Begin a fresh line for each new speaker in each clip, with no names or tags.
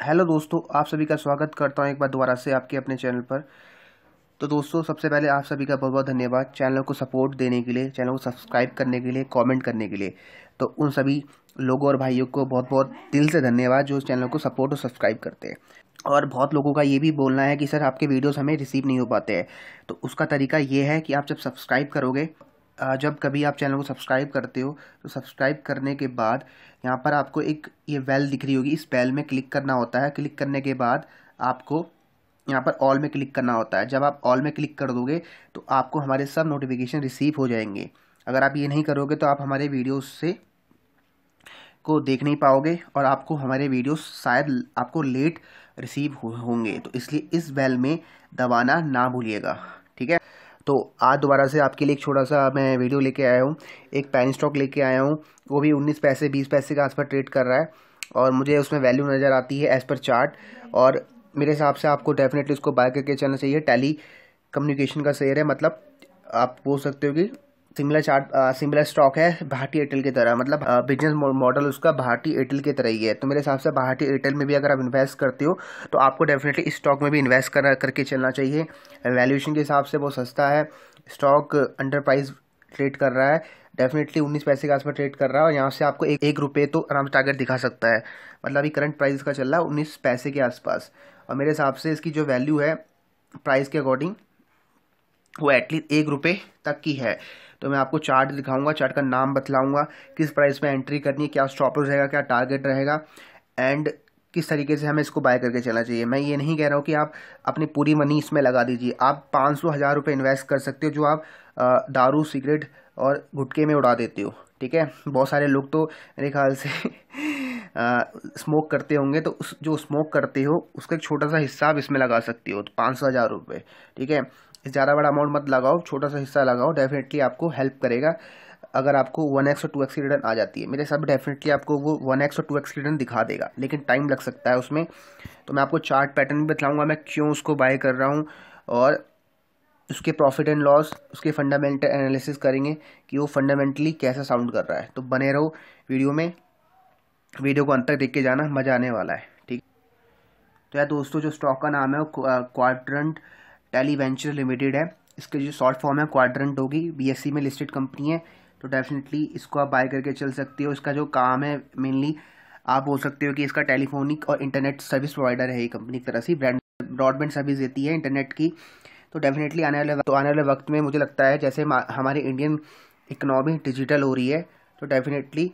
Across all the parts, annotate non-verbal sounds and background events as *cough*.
hello दोस्तों आप सभी का स्वागत करता हूं एक बार दोबारा से आपके अपने चैनल पर तो दोस्तों सबसे पहले आप सभी का बहुत बहुत धन्यवाद चैनल को सपोर्ट देने के लिए चैनल को सब्सक्राइब करने के लिए कमेंट करने के लिए तो उन सभी लोगों और भाइयों को बहुत बहुत दिल से धन्यवाद जो चैनल को सपोर्ट और सब्सक्राइब करते हैं और बहुत लोगों का ये भी बोलना है कि सर आपके वीडियोस हमें रिसीव नहीं हो पाते हैं तो उसका तरीका ये है कि आप जब सब्सक्राइब करोगे जब कभी आप चैनल को सब्सक्राइब करते हो तो सब्सक्राइब करने के बाद यहाँ पर आपको एक ये बैल दिख रही होगी इस बैल में क्लिक करना होता है क्लिक करने के बाद आपको यहाँ पर ऑल में क्लिक करना होता है जब आप ऑल में क्लिक कर दोगे तो आपको हमारे सब नोटिफिकेशन रिसीव हो जाएंगे अगर आप ये नहीं करोगे तो आप हमारे वीडियोस से को देख नहीं पाओगे और आपको हमारे वीडियोस शायद आपको लेट रिसीव होंगे तो इसलिए इस बेल में दबाना ना भूलिएगा तो आज दोबारा से आपके लिए एक छोटा सा मैं वीडियो लेके आया हूँ एक पैन स्टॉक लेके आया हूँ वो भी उन्नीस पैसे बीस पैसे के आसपास ट्रेड कर रहा है और मुझे उसमें वैल्यू नज़र आती है एज़ पर चार्ट और मेरे हिसाब से आपको डेफिनेटली उसको बाय करके चलना चाहिए टैली कम्युनिकेशन का शेयर है मतलब आप बोल सकते हो कि सिमिलर चार्ट सिमिलर स्टॉक है भारतीय एयरटेल की तरह मतलब बिजनेस मॉडल उसका भारतीय एयरटेल की तरह ही है तो मेरे हिसाब से भारतीय एयरटेल में भी अगर आप इन्वेस्ट करते हो तो आपको डेफिनेटली इस स्टॉक में भी इन्वेस्ट कर करके चलना चाहिए वैल्यूएशन के हिसाब से बहुत सस्ता है स्टॉक अंडरप्राइज ट्रेड कर रहा है डेफिनेटली उन्नीस पैसे के आसपास ट्रेड कर रहा है और यहाँ से आपको एक एक रुपये तो आराम से टारगेट दिखा सकता है मतलब अभी करंट प्राइस का चल रहा है उन्नीस पैसे के आसपास और मेरे हिसाब से इसकी जो वैल्यू है प्राइस के अकॉर्डिंग वो एटलीस्ट एक रुपये तक की है तो मैं आपको चार्ट दिखाऊंगा चार्ट का नाम बतलाऊंगा किस प्राइस में एंट्री करनी है क्या स्टॉप लॉस रहेगा क्या टारगेट रहेगा एंड किस तरीके से हमें इसको बाय करके चलना चाहिए मैं ये नहीं कह रहा हूँ कि आप अपनी पूरी मनी इसमें लगा दीजिए आप पाँच सौ हज़ार रुपये इन्वेस्ट कर सकते हो जो आप दारू सिगरेट और गुटके में उड़ा देते हो ठीक है बहुत सारे लोग तो मेरे ख्याल से आ, *laughs* स्मोक करते होंगे तो उस जो स्मोक करते हो उसका एक छोटा सा हिस्सा आप इसमें लगा सकते हो तो पाँच सौ हज़ार रुपये ठीक है ज़्यादा बड़ा अमाउंट मत लगाओ छोटा सा हिस्सा लगाओ डेफिनेटली आपको हेल्प करेगा अगर आपको वन एक्स और टू एक्स की रिटर्न आ जाती है मेरे हिसाब से डेफिनेटली आपको वो वन एक्स और टू एक्स रिटर्न दिखा देगा लेकिन टाइम लग सकता है उसमें तो मैं आपको चार्ट पैटर्न भी बताऊँगा मैं क्यों उसको बाय कर रहा हूँ और उसके प्रॉफिट एंड लॉस उसके फंडामेंटल एनालिसिस करेंगे कि वो फंडामेंटली कैसा साउंड कर रहा है तो बने रहो वीडियो में वीडियो को अंत तक देख के जाना मज़ा आने वाला है ठीक तो यार दोस्तों जो स्टॉक का नाम है वो क्वाड्रंट टैली वेंचर लिमिटेड है इसके जो शॉर्ट फॉर्म है क्वाड्रेंट होगी बीएससी e में लिस्टेड कंपनी है तो डेफिनेटली इसको आप बाय करके चल सकते हो इसका जो काम है मेनली आप बोल सकते हो कि इसका टेलीफोनिक और इंटरनेट सर्विस प्रोवाइडर है ये कंपनी की तरह से ब्रांड ब्रॉडबैंड सर्विस देती है इंटरनेट की तो डेफिनेटली आने वाले तो आने वाले वक्त में मुझे लगता है जैसे हमारी इंडियन इकनॉमी डिजिटल हो रही है तो डेफिनेटली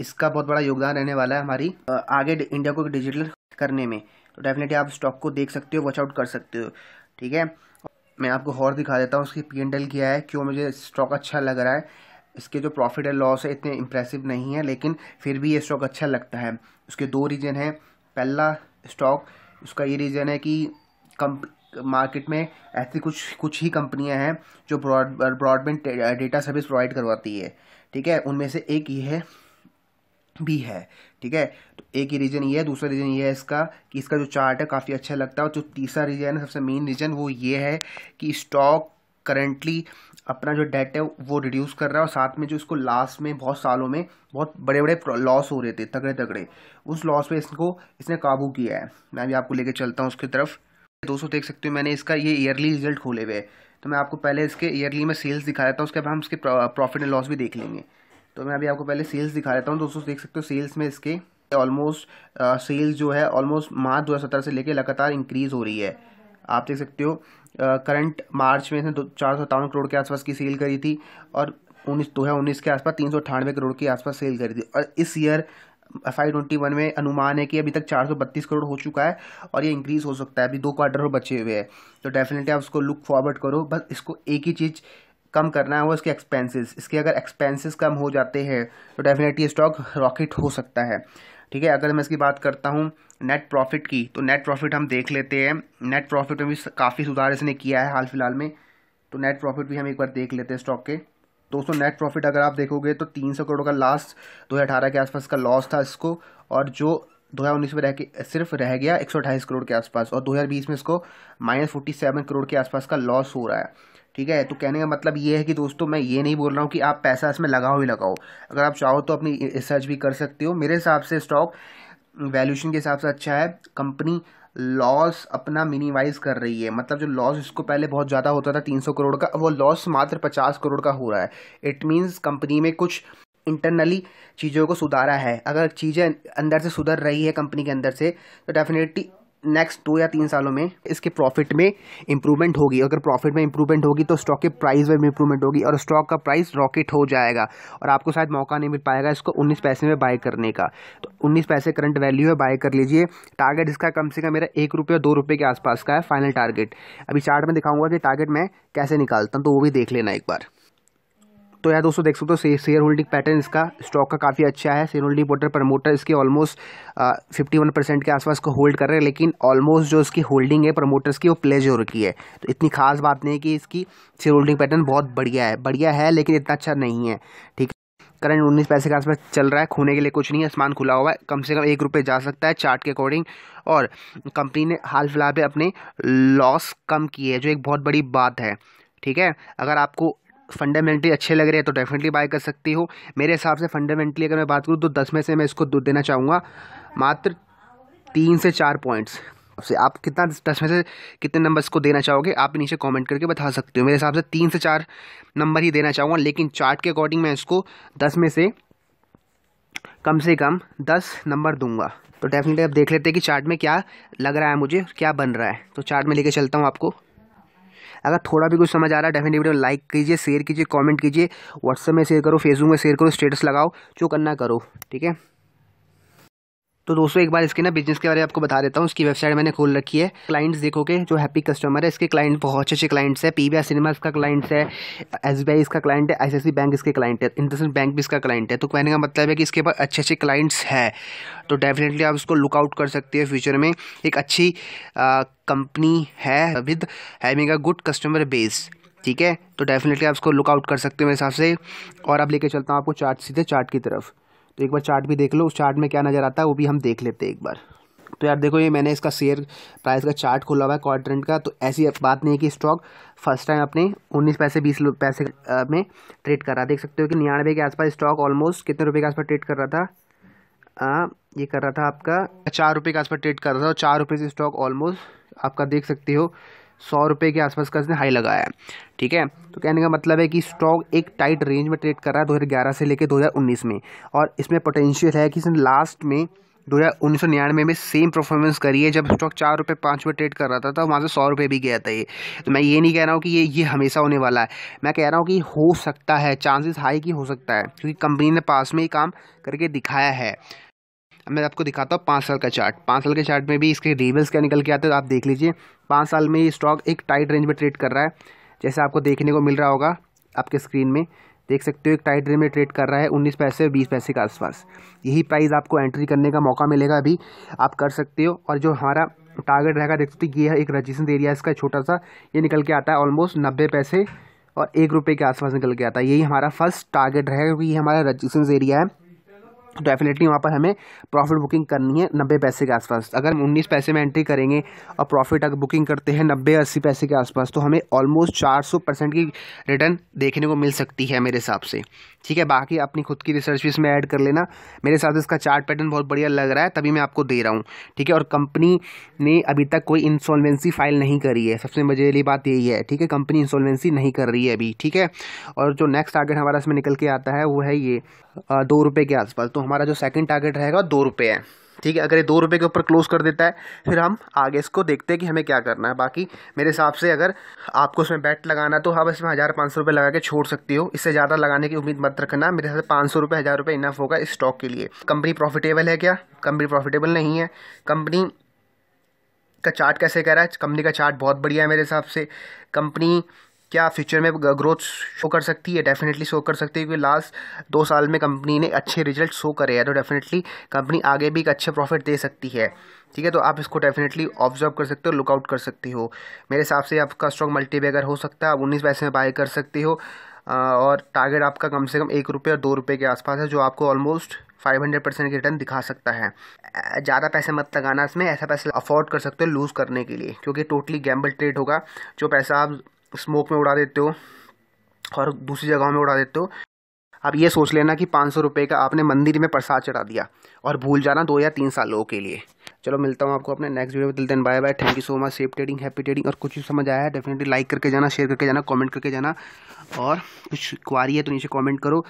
इसका बहुत बड़ा योगदान रहने वाला है हमारी आगे इंडिया को डिजिटल करने में तो डेफिनेटली आप स्टॉक को देख सकते हो वॉचआउट आउट कर सकते हो ठीक है मैं आपको और दिखा देता हूँ उसकी पी एंड एल क्या है क्यों मुझे स्टॉक अच्छा लग रहा है इसके जो प्रॉफिट एंड लॉस है इतने इम्प्रेसिव नहीं है लेकिन फिर भी ये स्टॉक अच्छा लगता है उसके दो रीज़न हैं पहला स्टॉक उसका ये रीज़न है कि कम मार्केट में ऐसी कुछ कुछ ही कंपनियां हैं जो broad broadband data service provide करवाती है ठीक है उनमें से एक ये है भी है ठीक है तो एक ही रीजन ये है दूसरा रीजन ये है इसका कि इसका जो चार्ट है काफ़ी अच्छा लगता है और जो तीसरा रीजन है सबसे मेन रीजन वो ये है कि स्टॉक करंटली अपना जो डेट है वो रिड्यूस कर रहा है और साथ में जो इसको लास्ट में बहुत सालों में बहुत बड़े बड़े लॉस हो रहे थे तगड़े तगड़े उस लॉस पे इसको इसने काबू किया है मैं भी आपको लेके चलता हूँ उसकी तरफ दोस्तों देख सकते हो मैंने इसका ये ईयरली रिजल्ट खोले हुए तो मैं आपको पहले इसके ईयरली में सेल्स दिखा देता हूँ उसके बाद हम इसके प्रॉफिट एंड लॉस भी देख लेंगे तो मैं अभी आपको पहले सेल्स दिखा देता हूँ दोस्तों देख सकते हो सेल्स में इसके ऑलमोस्ट सेल्स जो है ऑलमोस्ट मार्च दो से लेकर लगातार इंक्रीज़ हो रही है आप देख सकते हो करंट मार्च में इसने दो चार सौ करोड़ के आसपास की सेल करी थी और उन्नीस दो हज़ार उन्नीस के आसपास तीन सौ अठानवे करोड़ के आसपास सेल करी थी और इस ईयर फाइव ट्वेंटी वन में अनुमान है कि अभी तक चार सौ बत्तीस करोड़ हो चुका है और ये इंक्रीज़ हो सकता है अभी दो क्वार्टर और बचे हुए हैं तो डेफिनेटली आप उसको लुक फॉरवर्ड करो बस इसको एक ही चीज़ कम करना है वो इसके एक्सपेंसेस इसके अगर एक्सपेंसेस कम हो जाते हैं तो डेफिनेटली स्टॉक रॉकेट हो सकता है ठीक है अगर मैं इसकी बात करता हूँ नेट प्रॉफिट की तो नेट प्रॉफिट हम देख लेते हैं नेट प्रॉफिट में भी काफ़ी सुधार इसने किया है हाल फिलहाल में तो नेट प्रॉफिट भी हम एक बार देख लेते हैं स्टॉक के दोस्तों नेट प्रॉफिट अगर आप देखोगे तो 300 करोड़ का लास्ट 2018 के आसपास का लॉस था इसको और जो 2019 में रह के सिर्फ रह गया एक करोड़ के आसपास और 2020 में इसको माइनस फोर्टी करोड़ के आसपास का लॉस हो रहा है ठीक है तो कहने का मतलब ये है कि दोस्तों मैं ये नहीं बोल रहा हूँ कि आप पैसा इसमें लगाओ ही लगाओ अगर आप चाहो तो अपनी रिसर्च भी कर सकते हो मेरे हिसाब से स्टॉक वैल्यूशन के हिसाब से अच्छा है कंपनी लॉस अपना मिनिमाइज कर रही है मतलब जो लॉस इसको पहले बहुत ज़्यादा होता था तीन करोड़ का वो लॉस मात्र पचास करोड़ का हो रहा है इट मीन्स कंपनी में कुछ इंटरनली चीज़ों को सुधारा है अगर चीज़ें अंदर से सुधर रही है कंपनी के अंदर से तो डेफिनेटली नेक्स्ट दो या तीन सालों में इसके प्रॉफिट में इंप्रूवमेंट होगी अगर प्रॉफिट में इंप्रूवमेंट होगी तो स्टॉक के प्राइस में भी इंप्रूवमेंट होगी और स्टॉक का प्राइस रॉकेट हो जाएगा और आपको शायद मौका नहीं मिल पाएगा इसको 19 पैसे में बाय करने का तो 19 पैसे करंट वैल्यू है बाय कर लीजिए टारगेट इसका कम से कम मेरा एक रुपये और दो रुपये के आसपास का है फाइनल टारगेट अभी चार्ट में दिखाऊंगा कि टारगेट मैं कैसे निकालता हूँ तो वो भी देख लेना एक बार तो यार दोस्तों देख सकते हो शेयर होल्डिंग पैटर्न इसका स्टॉक का काफ़ी अच्छा है शेयर होल्डिंग पोटर प्रमोटर इसके ऑलमोस्ट फिफ्टी वन परसेंट के आसपास को होल्ड कर रहे हैं लेकिन ऑलमोस्ट जो इसकी होल्डिंग है प्रमोटर्स की वो प्लेज हो रखी है तो इतनी खास बात नहीं है कि इसकी शेयर होल्डिंग पैटर्न बहुत बढ़िया है बढ़िया है लेकिन इतना अच्छा नहीं है ठीक है करंट उन्नीस पैसे के आसपास चल रहा है खोने के लिए कुछ नहीं है आसमान खुला हुआ है कम से कम एक रुपये जा सकता है चार्ट के अकॉर्डिंग और कंपनी ने हाल फिलहाल में अपने लॉस कम किए जो एक बहुत बड़ी बात है ठीक है अगर आपको फंडामेंटली अच्छे लग रहे हैं तो डेफिनेटली बाय कर सकती हो मेरे हिसाब से फंडामेंटली अगर मैं बात करूँ तो दस में से मैं इसको दूध देना चाहूँगा मात्र तीन से चार पॉइंट्स से आप कितना दस में से कितने नंबर्स को देना चाहोगे आप नीचे कमेंट करके बता सकते हो मेरे हिसाब से तीन से चार नंबर ही देना चाहूँगा लेकिन चार्ट के अकॉर्डिंग मैं इसको दस में से कम से कम दस नंबर दूंगा तो डेफिनेटली आप देख लेते हैं कि चार्ट में क्या लग रहा है मुझे क्या बन रहा है तो चार्ट में लेके चलता हूँ आपको अगर थोड़ा भी कुछ समझ आ रहा है डेफिनेटली वीडियो लाइक कीजिए शेयर कीजिए कॉमेंट कीजिए व्हाट्सएप में शेयर करो फेसबुक में शेयर करो स्टेटस लगाओ जो करना करो ठीक है तो दोस्तों एक बार इसके ना बिजनेस के बारे में आपको बता देता हूँ उसकी वेबसाइट मैंने खोल रखी है क्लाइंट्स देखोगे जो हैप्पी कस्टमर है इसके क्लाइंट बहुत अच्छे अच्छे क्लाइंट्स है पीवीआर सिनेमा इसका क्लाइंट्स है एस इसका क्लाइंट है सी बैंक इसके क्लाइंट है इंटरसेंट बैंक भी इसका क्लाइंट है तो कहने का मतलब है कि इसके पास अच्छे अच्छे क्लाइंट्स है तो डेफिनेटली आप इसको लुकआउट कर सकते हैं फ्यूचर में एक अच्छी कंपनी है with having a good customer base ठीक है तो डेफिनेटली आप इसको लुकआउट कर सकते हो मेरे हिसाब से और अब लेके चलता हूँ आपको चार्ट सीधे चार्ट की तरफ तो एक बार चार्ट भी देख लो उस चार्ट में क्या नज़र आता है वो भी हम देख लेते हैं एक बार तो यार देखो ये मैंने इसका शेयर प्राइस का चार्ट खोला हुआ है क्वाड्रेंट का तो ऐसी बात नहीं है कि स्टॉक फर्स्ट टाइम अपने उन्नीस पैसे बीस पैसे में ट्रेड कर रहा देख सकते हो कि निन्यानवे के आसपास स्टॉक ऑलमोस्ट कितने रुपये के आसपास ट्रेड कर रहा था आ, ये कर रहा था आपका चार रुपये के आसपास ट्रेड कर रहा था और चार रुपये से स्टॉक ऑलमोस्ट आपका देख सकते हो सौ रुपये के आसपास का इसने हाई लगाया है ठीक है तो कहने का मतलब है कि स्टॉक एक टाइट रेंज में ट्रेड कर रहा है 2011 से लेकर 2019 में और इसमें पोटेंशियल है कि इसने लास्ट में दो हज़ार उन्नीस सौ निन्यानवे में सेम परफॉर्मेंस करी है जब स्टॉक चार रुपये पाँच रुपये ट्रेड कर रहा था तो वहाँ से सौ रुपये भी गया था ये तो मैं ये नहीं कह रहा हूँ कि ये ये हमेशा होने वाला है मैं कह रहा हूँ कि हो सकता है चांसेस हाई की हो सकता है क्योंकि कंपनी ने पास में ही काम करके दिखाया है मैं आपको दिखाता हूँ पाँच साल का चार्ट पाँच साल के चार्ट में भी इसके रिवेल्स क्या निकल के आते हैं तो आप देख लीजिए पाँच साल में ये स्टॉक एक टाइट रेंज में ट्रेड कर रहा है जैसे आपको देखने को मिल रहा होगा आपके स्क्रीन में देख सकते हो एक टाइट रेंज में ट्रेड कर रहा है उन्नीस पैसे और बीस पैसे के आसपास यही प्राइस आपको एंट्री करने का मौका मिलेगा अभी आप कर सकते हो और जो हमारा टारगेट रहेगा देख सकते ये एक रजिस्टेंस एरिया इसका छोटा सा ये निकल के आता है ऑलमोस्ट नब्बे पैसे और एक रुपये के आसपास निकल के आता है यही हमारा फर्स्ट टारगेट रहेगा क्योंकि ये हमारा रजिस्टेंस एरिया है डेफिनेटली वहाँ पर हमें प्रॉफिट बुकिंग करनी है नब्बे पैसे के आसपास अगर हम उन्नीस पैसे में एंट्री करेंगे और प्रॉफिट अगर बुकिंग करते हैं नब्बे अस्सी पैसे के आसपास तो हमें ऑलमोस्ट चार सौ परसेंट की रिटर्न देखने को मिल सकती है मेरे हिसाब से ठीक है बाकी अपनी खुद की रिसर्च भी इसमें ऐड कर लेना मेरे साथ इसका चार्ट पैटर्न बहुत बढ़िया लग रहा है तभी मैं आपको दे रहा हूँ ठीक है और कंपनी ने अभी तक कोई इंसॉल्वेंसी फाइल नहीं करी है सबसे मजेली बात यही है ठीक है कंपनी इंसॉल्वेंसी नहीं कर रही है अभी ठीक है और जो नेक्स्ट टारगेट हमारा इसमें निकल के आता है वो है ये दो रुपये के आसपास तो हमारा जो सेकंड टारगेट रहेगा दो रुपये है ठीक है अगर ये दो रुपये के ऊपर क्लोज कर देता है फिर हम आगे इसको देखते हैं कि हमें क्या करना है बाकी मेरे हिसाब से अगर आपको उसमें बैट लगाना तो आप इसमें हज़ार पाँच सौ रुपये लगा के छोड़ सकती हो इससे ज़्यादा लगाने की उम्मीद मत रखना मेरे हिसाब से पाँच सौ रुपये हज़ार रुपये इनफ होगा इस स्टॉक के लिए कंपनी प्रॉफिटेबल है क्या कंपनी प्रॉफिटेबल नहीं है कंपनी का चार्ट कैसे कह रहा है कंपनी का चार्ट बहुत बढ़िया है मेरे हिसाब से कंपनी क्या फ्यूचर में ग्रोथ शो कर सकती है डेफिनेटली शो कर सकती है क्योंकि लास्ट दो साल में कंपनी ने अच्छे रिजल्ट शो करे हैं तो डेफिनेटली कंपनी आगे भी एक अच्छे प्रॉफिट दे सकती है ठीक है तो आप इसको डेफिनेटली ऑब्जर्व कर सकते हो लुकआउट कर सकते हो मेरे हिसाब से आपका स्टॉक मल्टीबैगर हो सकता है आप उन्नीस पैसे में बाय कर सकते हो और टारगेट आपका कम से कम एक रुपये और दो रुपये के आसपास है जो आपको almost five hundred percent return दिखा सकता है ज़्यादा पैसे मत लगाना इसमें ऐसा पैसा अफोर्ड कर सकते हो लूज़ करने के लिए क्योंकि टोटली गैम्बल ट्रेड होगा जो पैसा आप स्मोक में उड़ा देते हो और दूसरी जगहों में उड़ा देते हो आप ये सोच लेना कि पाँच सौ रुपये का आपने मंदिर में प्रसाद चढ़ा दिया और भूल जाना दो या तीन सालों के लिए चलो मिलता हूँ आपको अपने नेक्स्ट वीडियो में दिल दिन bye bye thank you so much safe trading happy trading और कुछ समझ आया है डेफिनेटली लाइक करके जाना शेयर करके जाना कमेंट करके जाना और कुछ क्वारी है तो नीचे कमेंट करो